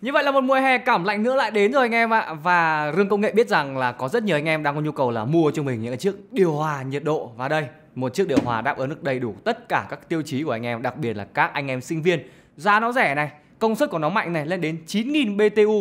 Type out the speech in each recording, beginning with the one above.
Như vậy là một mùa hè cảm lạnh nữa lại đến rồi anh em ạ Và Rương Công Nghệ biết rằng là có rất nhiều anh em đang có nhu cầu là mua cho mình những chiếc điều hòa nhiệt độ Và đây, một chiếc điều hòa đáp ứng được đầy đủ tất cả các tiêu chí của anh em Đặc biệt là các anh em sinh viên Giá nó rẻ này, công suất của nó mạnh này lên đến 9.000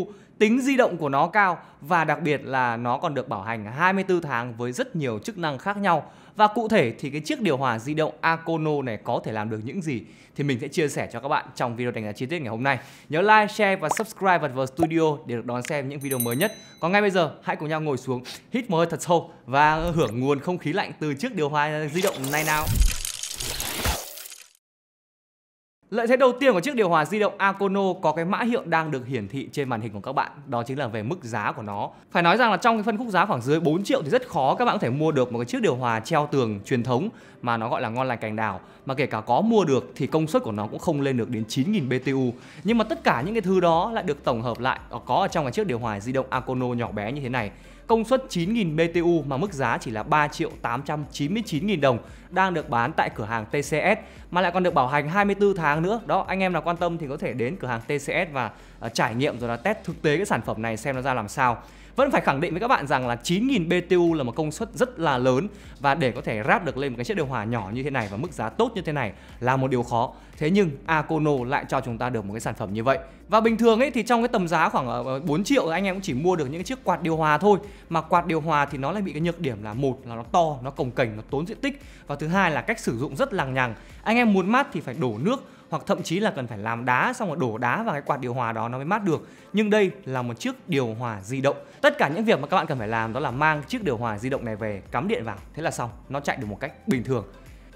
BTU tính di động của nó cao và đặc biệt là nó còn được bảo hành 24 tháng với rất nhiều chức năng khác nhau. Và cụ thể thì cái chiếc điều hòa di động Akono này có thể làm được những gì thì mình sẽ chia sẻ cho các bạn trong video đánh giá chi tiết ngày hôm nay. Nhớ like, share và subscribe vào, vào Studio để được đón xem những video mới nhất. Còn ngay bây giờ hãy cùng nhau ngồi xuống, hít một hơi thật sâu và hưởng nguồn không khí lạnh từ chiếc điều hòa di động này nào. Lợi thế đầu tiên của chiếc điều hòa di động Akono có cái mã hiệu đang được hiển thị trên màn hình của các bạn, đó chính là về mức giá của nó. Phải nói rằng là trong cái phân khúc giá khoảng dưới 4 triệu thì rất khó các bạn có thể mua được một cái chiếc điều hòa treo tường truyền thống mà nó gọi là ngon lành cành đào. Mà kể cả có mua được thì công suất của nó cũng không lên được đến 9000 BTU. Nhưng mà tất cả những cái thứ đó lại được tổng hợp lại có ở trong cái chiếc điều hòa di động Akono nhỏ bé như thế này công suất 9.000 BTU mà mức giá chỉ là 3 triệu 899.000 đồng đang được bán tại cửa hàng TCS mà lại còn được bảo hành 24 tháng nữa. Đó, anh em nào quan tâm thì có thể đến cửa hàng TCS và Ờ, trải nghiệm rồi là test thực tế cái sản phẩm này xem nó ra làm sao vẫn phải khẳng định với các bạn rằng là 9.000 BTU là một công suất rất là lớn và để có thể ráp được lên một cái chiếc điều hòa nhỏ như thế này và mức giá tốt như thế này là một điều khó. Thế nhưng Akono lại cho chúng ta được một cái sản phẩm như vậy. Và bình thường ấy thì trong cái tầm giá khoảng 4 ờ, triệu anh em cũng chỉ mua được những cái chiếc quạt điều hòa thôi. Mà quạt điều hòa thì nó lại bị cái nhược điểm là một là nó to, nó cồng kềnh, nó tốn diện tích và thứ hai là cách sử dụng rất lằng nhằng. Anh em muốn mát thì phải đổ nước hoặc thậm chí là cần phải làm đá xong rồi đổ đá vào cái quạt điều hòa đó nó mới mát được nhưng đây là một chiếc điều hòa di động tất cả những việc mà các bạn cần phải làm đó là mang chiếc điều hòa di động này về cắm điện vào thế là xong nó chạy được một cách bình thường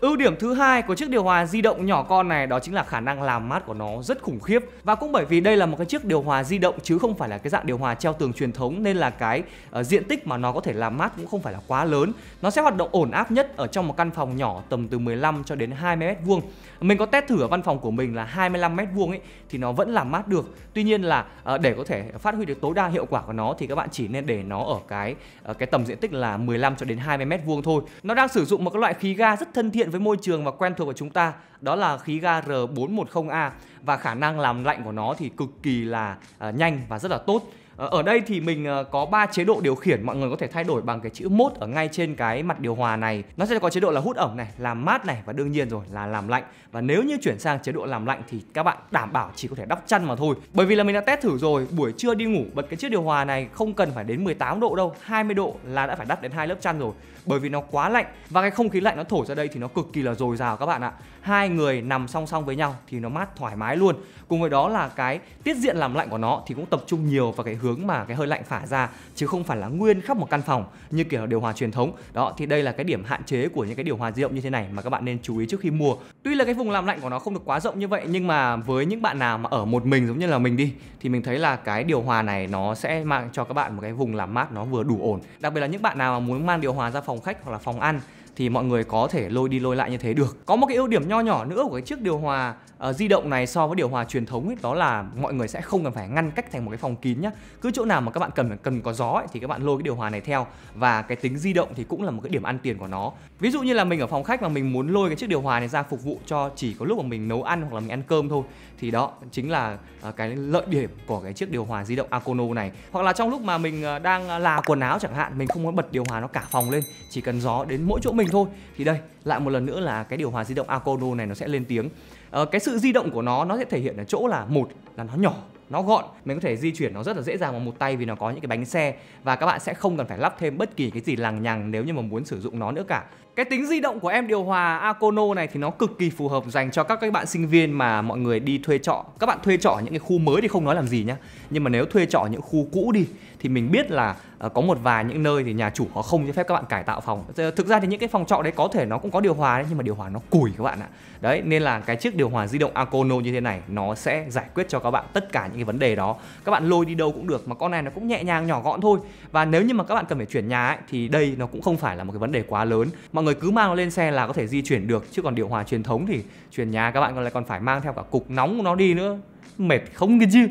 Ưu điểm thứ hai của chiếc điều hòa di động nhỏ con này đó chính là khả năng làm mát của nó rất khủng khiếp và cũng bởi vì đây là một cái chiếc điều hòa di động chứ không phải là cái dạng điều hòa treo tường truyền thống nên là cái uh, diện tích mà nó có thể làm mát cũng không phải là quá lớn. Nó sẽ hoạt động ổn áp nhất ở trong một căn phòng nhỏ tầm từ 15 cho đến 20 mét vuông. Mình có test thử ở văn phòng của mình là 25 mét vuông ấy thì nó vẫn làm mát được. Tuy nhiên là uh, để có thể phát huy được tối đa hiệu quả của nó thì các bạn chỉ nên để nó ở cái uh, cái tầm diện tích là 15 cho đến 20 mét vuông thôi. Nó đang sử dụng một cái loại khí ga rất thân thiện với môi trường và quen thuộc của chúng ta đó là khí ga R410A và khả năng làm lạnh của nó thì cực kỳ là à, nhanh và rất là tốt ờ, ở đây thì mình ờ, có 3 chế độ điều khiển mọi người có thể thay đổi bằng cái chữ mốt ở ngay trên cái mặt điều hòa này nó sẽ có chế độ là hút ẩm này làm mát này và đương nhiên rồi là làm lạnh và nếu như chuyển sang chế độ làm lạnh thì các bạn đảm bảo chỉ có thể đắp chăn mà thôi bởi vì là mình đã test thử rồi buổi trưa đi ngủ bật cái chiếc điều hòa này không cần phải đến 18 độ đâu 20 độ là đã phải đắp đến hai lớp chăn rồi bởi vì nó quá lạnh và cái không khí lạnh nó thổi ra đây thì nó cực kỳ là dồi dào các bạn ạ hai người nằm song song với nhau thì nó mát thoải mái luôn cùng với đó là cái tiết diện làm lạnh của nó thì cũng tập trung nhiều vào cái hướng mà cái hơi lạnh phả ra chứ không phải là nguyên khắp một căn phòng như kiểu điều hòa truyền thống đó thì đây là cái điểm hạn chế của những cái điều hòa di động như thế này mà các bạn nên chú ý trước khi mua tuy là cái vùng làm lạnh của nó không được quá rộng như vậy nhưng mà với những bạn nào mà ở một mình giống như là mình đi thì mình thấy là cái điều hòa này nó sẽ mang cho các bạn một cái vùng làm mát nó vừa đủ ổn đặc biệt là những bạn nào mà muốn mang điều hòa ra phòng khách hoặc là phòng ăn thì mọi người có thể lôi đi lôi lại như thế được có một cái ưu điểm nho nhỏ nữa của cái chiếc điều hòa uh, di động này so với điều hòa truyền thống ấy, đó là mọi người sẽ không cần phải ngăn cách thành một cái phòng kín nhá cứ chỗ nào mà các bạn cần cần có gió ấy, thì các bạn lôi cái điều hòa này theo và cái tính di động thì cũng là một cái điểm ăn tiền của nó ví dụ như là mình ở phòng khách mà mình muốn lôi cái chiếc điều hòa này ra phục vụ cho chỉ có lúc mà mình nấu ăn hoặc là mình ăn cơm thôi thì đó chính là uh, cái lợi điểm của cái chiếc điều hòa di động Akono này hoặc là trong lúc mà mình uh, đang là quần áo chẳng hạn mình không muốn bật điều hòa nó cả phòng lên chỉ cần gió đến mỗi chỗ mình mình thôi thì đây lại một lần nữa là cái điều hòa di động Akono này nó sẽ lên tiếng à, cái sự di động của nó nó sẽ thể hiện ở chỗ là một là nó nhỏ nó gọn mình có thể di chuyển nó rất là dễ dàng bằng một tay vì nó có những cái bánh xe và các bạn sẽ không cần phải lắp thêm bất kỳ cái gì lằng nhằng nếu như mà muốn sử dụng nó nữa cả cái tính di động của em điều hòa Akono này thì nó cực kỳ phù hợp dành cho các cái bạn sinh viên mà mọi người đi thuê trọ các bạn thuê trọ những cái khu mới thì không nói làm gì nhá nhưng mà nếu thuê trọ những khu cũ đi thì mình biết là ờ, có một vài những nơi thì nhà chủ họ không cho phép các bạn cải tạo phòng ờ, thực ra thì những cái phòng trọ đấy có thể nó cũng có điều hòa đấy nhưng mà điều hòa nó cùi các bạn ạ đấy nên là cái chiếc điều hòa di động Akono như thế này nó sẽ giải quyết cho các bạn tất cả những cái vấn đề đó các bạn lôi đi đâu cũng được mà con này nó cũng nhẹ nhàng nhỏ gọn thôi và nếu như mà các bạn cần phải chuyển nhà ấy, thì đây nó cũng không phải là một cái vấn đề quá lớn mọi người cứ mang nó lên xe là có thể di chuyển được chứ còn điều hòa truyền thống thì chuyển nhà các bạn còn lại còn phải mang theo cả cục nóng của nó đi nữa mệt không cái chứ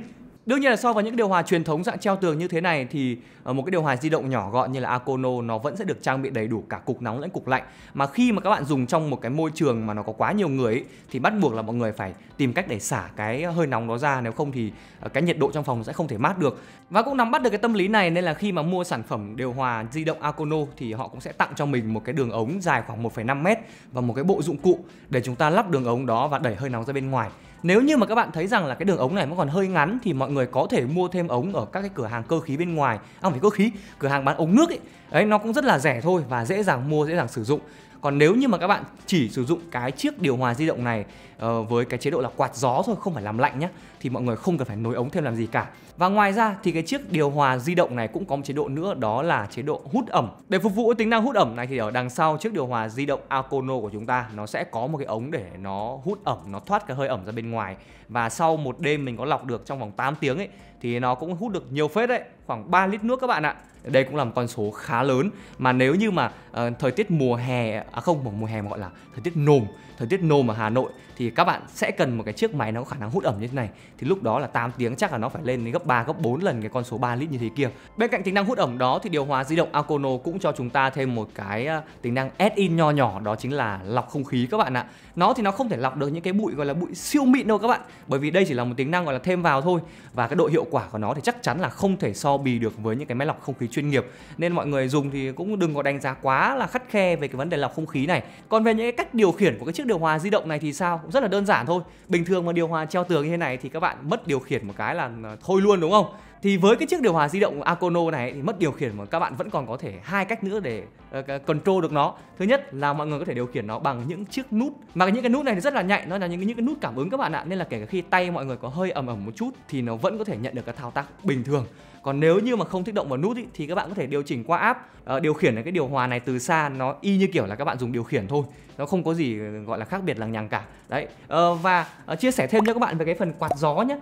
Đương nhiên là so với những điều hòa truyền thống dạng treo tường như thế này thì ờ, một cái điều hòa di động nhỏ gọn như là Akono nó vẫn sẽ được trang bị đầy đủ cả cục nóng lẫn cục lạnh. Mà khi mà các bạn dùng trong một cái môi trường mà nó có quá nhiều người ấy, thì bắt buộc là mọi người phải tìm cách để xả cái hơi nóng đó ra nếu không thì ờ, cái nhiệt độ trong phòng sẽ không thể mát được. Và cũng nắm bắt được cái tâm lý này nên là khi mà mua sản phẩm điều hòa di động Akono thì họ cũng sẽ tặng cho mình một cái đường ống dài khoảng 1,5 m và một cái bộ dụng cụ để chúng ta lắp đường ống đó và đẩy hơi nóng ra bên ngoài nếu như mà các bạn thấy rằng là cái đường ống này nó còn hơi ngắn thì mọi người có thể mua thêm ống ở các cái cửa hàng cơ khí bên ngoài à không phải cơ khí cửa hàng bán ống nước ấy đấy nó cũng rất là rẻ thôi và dễ dàng mua dễ dàng sử dụng còn nếu như mà các bạn chỉ sử dụng cái chiếc điều hòa di động này uh, với cái chế độ là quạt gió thôi không phải làm lạnh nhé thì mọi người không cần phải nối ống thêm làm gì cả và ngoài ra thì cái chiếc điều hòa di động này cũng có một chế độ nữa đó là chế độ hút ẩm để phục vụ tính năng hút ẩm này thì ở đằng sau chiếc điều hòa di động Akono của chúng ta nó sẽ có một cái ống để nó hút ẩm nó thoát cái hơi ẩm ra bên ngoài và sau một đêm mình có lọc được trong vòng 8 tiếng ấy thì nó cũng hút được nhiều phết đấy khoảng 3 lít nước các bạn ạ đây cũng là một con số khá lớn mà nếu như mà uh, thời tiết mùa hè à không mùa hè mà gọi là thời tiết nồm thời tiết nồm ở Hà Nội thì các bạn sẽ cần một cái chiếc máy nó có khả năng hút ẩm như thế này thì lúc đó là 8 tiếng chắc là nó phải lên gấp 3 gấp 4 lần cái con số 3 lít như thế kia bên cạnh tính năng hút ẩm đó thì điều hòa di động Akono cũng cho chúng ta thêm một cái ờ, tính năng add in nho nhỏ đó chính là lọc không khí các bạn ạ nó thì nó không thể lọc được những cái bụi gọi là bụi siêu mịn đâu các bạn bởi vì đây chỉ là một tính năng gọi là thêm vào thôi và cái độ hiệu quả của nó thì chắc chắn là không thể so bì được với những cái máy lọc không khí chuyên nghiệp nên mọi người dùng thì cũng đừng có đánh giá quá là khắt khe về cái vấn đề lọc không khí này còn về những cái cách điều khiển của cái chiếc điều hòa di động này thì sao cũng rất là đơn giản thôi bình thường mà điều hòa treo tường như thế này thì các bạn mất điều khiển một cái là thôi luôn đúng không thì với cái chiếc điều hòa di động Akono này thì mất điều khiển mà các bạn vẫn còn có thể hai cách nữa để ờ, control được nó thứ nhất là mọi người có thể điều khiển nó bằng những chiếc nút mà những cái nút này thì rất là nhạy nó là những cái những cái nút cảm ứng các bạn ạ nên là kể cả khi tay mọi người có hơi ẩm ẩm một chút thì nó vẫn có thể nhận được cái thao tác bình thường còn nếu như mà không thích động vào nút ý, thì các bạn có thể điều chỉnh qua app uh, điều khiển cái điều hòa này từ xa nó y như kiểu là các bạn dùng điều khiển thôi nó không có gì gọi là khác biệt lằng nhằng cả đấy uh, và uh, chia sẻ thêm cho các bạn về cái phần quạt gió nhé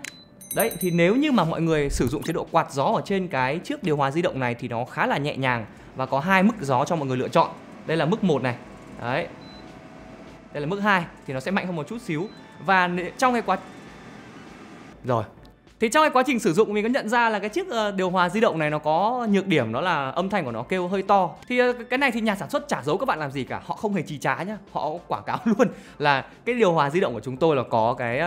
Đấy thì nếu như mà mọi người sử dụng chế độ quạt gió ở trên cái chiếc điều hòa di động này thì nó khá là nhẹ nhàng và có hai mức gió cho mọi người lựa chọn. Đây là mức 1 này. Đấy. Đây là mức 2 thì nó sẽ mạnh hơn một chút xíu và trong cái quạt Rồi, Thế trong cái quá trình sử dụng mình có nhận ra là cái chiếc ờ, điều hòa di động này nó có nhược điểm đó là âm thanh của nó kêu hơi to. Thì ờ, cái này thì nhà sản xuất chả giấu các bạn làm gì cả, họ không hề trì trá nhá. Họ quảng cáo luôn là cái điều hòa di động của chúng tôi là có cái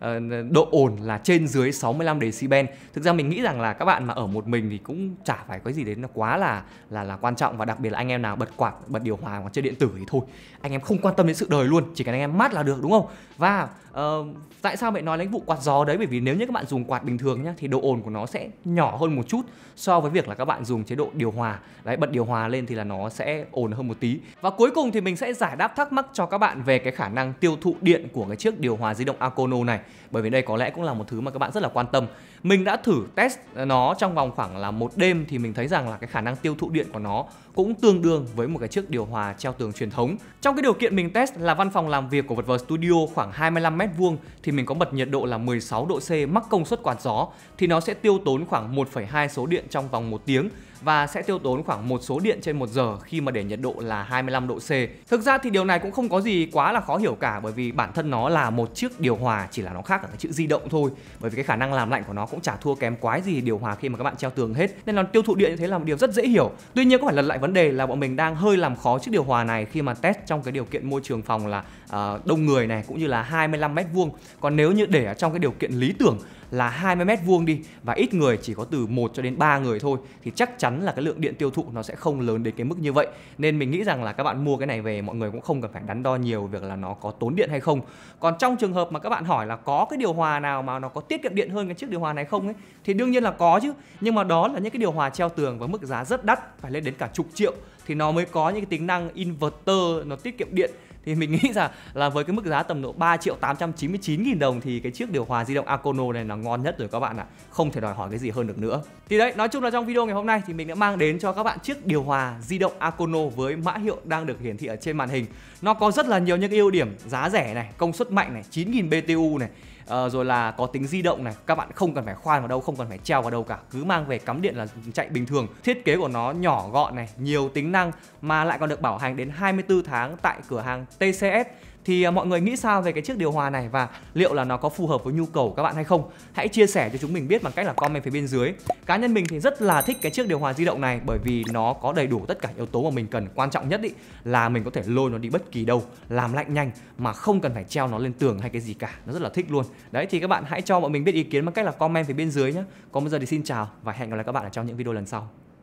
ờ, độ ồn là trên dưới 65 decibel. Thực ra mình nghĩ rằng là các bạn mà ở một mình thì cũng chả phải có gì đến nó quá là là là quan trọng và đặc biệt là anh em nào bật quạt bật điều hòa hoặc chơi điện tử thì thôi anh em không quan tâm đến sự đời luôn chỉ cần anh em mát là được đúng không và uh, tại sao mẹ nói đến vụ quạt gió đấy bởi vì nếu như các bạn dùng quạt quạt bình thường nhé thì độ ồn của nó sẽ nhỏ hơn một chút so với việc là các bạn dùng chế độ điều hòa đấy bật điều hòa lên thì là nó sẽ ồn hơn một tí và cuối cùng thì mình sẽ giải đáp thắc mắc cho các bạn về cái khả năng tiêu thụ điện của cái chiếc điều hòa di động Akono này bởi vì đây có lẽ cũng là một thứ mà các bạn rất là quan tâm mình đã thử test nó trong vòng khoảng là một đêm thì mình thấy rằng là cái khả năng tiêu thụ điện của nó cũng tương đương với một cái chiếc điều hòa treo tường truyền thống. Trong cái điều kiện mình test là văn phòng làm việc của vật vờ studio khoảng 25 m vuông thì mình có bật nhiệt độ là 16 độ C mắc công suất quạt gió thì nó sẽ tiêu tốn khoảng 1,2 số điện trong vòng 1 tiếng và sẽ tiêu tốn khoảng một số điện trên một giờ khi mà để nhiệt độ là 25 độ C. Thực ra thì điều này cũng không có gì quá là khó hiểu cả bởi vì bản thân nó là một chiếc điều hòa chỉ là nó khác ở cái chữ di động thôi. Bởi vì cái khả năng làm lạnh của nó cũng chả thua kém quái gì điều hòa khi mà các bạn treo tường hết nên nó tiêu thụ điện như thế là một điều rất dễ hiểu. Tuy nhiên có phải lật lại vấn đề là bọn mình đang hơi làm khó chiếc điều hòa này khi mà test trong cái điều kiện môi trường phòng là uh, đông người này cũng như là 25 mét vuông. Còn nếu như để ở trong cái điều kiện lý tưởng là 20 mét vuông đi và ít người chỉ có từ 1 cho đến 3 người thôi thì chắc chắn là cái lượng điện tiêu thụ nó sẽ không lớn đến cái mức như vậy. Nên mình nghĩ rằng là các bạn mua cái này về mọi người cũng không cần phải đắn đo nhiều việc là nó có tốn điện hay không. Còn trong trường hợp mà các bạn hỏi là có cái điều hòa nào mà nó có tiết kiệm điện hơn cái chiếc điều hòa này không ấy thì đương nhiên là có chứ. Nhưng mà đó là những cái điều hòa treo tường với mức giá rất đắt phải lên đến cả chục triệu thì nó mới có những cái tính năng inverter nó tiết kiệm điện thì mình nghĩ rằng là với cái mức giá tầm độ 3 triệu 899 nghìn đồng thì cái chiếc điều hòa di động Akono này là ngon nhất rồi các bạn ạ. À. Không thể đòi hỏi cái gì hơn được nữa. Thì đấy, nói chung là trong video ngày hôm nay thì mình đã mang đến cho các bạn chiếc điều hòa di động Akono với mã hiệu đang được hiển thị ở trên màn hình. Nó có rất là nhiều những ưu điểm giá rẻ này, công suất mạnh này, 9000 BTU này Ờ, rồi là có tính di động này các bạn không cần phải khoan vào đâu không cần phải treo vào đâu cả cứ mang về cắm điện là chạy bình thường thiết kế của nó nhỏ gọn này nhiều tính năng mà lại còn được bảo hành đến 24 tháng tại cửa hàng TCS thì à, mọi người nghĩ sao về cái chiếc điều hòa này và liệu là nó có phù hợp với nhu cầu các bạn hay không hãy chia sẻ cho chúng mình biết bằng cách là comment phía bên dưới cá nhân mình thì rất là thích cái chiếc điều hòa di động này bởi vì nó có đầy đủ tất cả yếu tố mà mình cần quan trọng nhất ý là mình có thể lôi nó đi bất kỳ đâu làm lạnh nhanh mà không cần phải treo nó lên tường hay cái gì cả nó rất là thích luôn đấy thì các bạn hãy cho bọn mình biết ý kiến bằng cách là comment phía bên dưới nhé còn bây giờ thì xin chào và hẹn gặp lại các bạn ở trong những video lần sau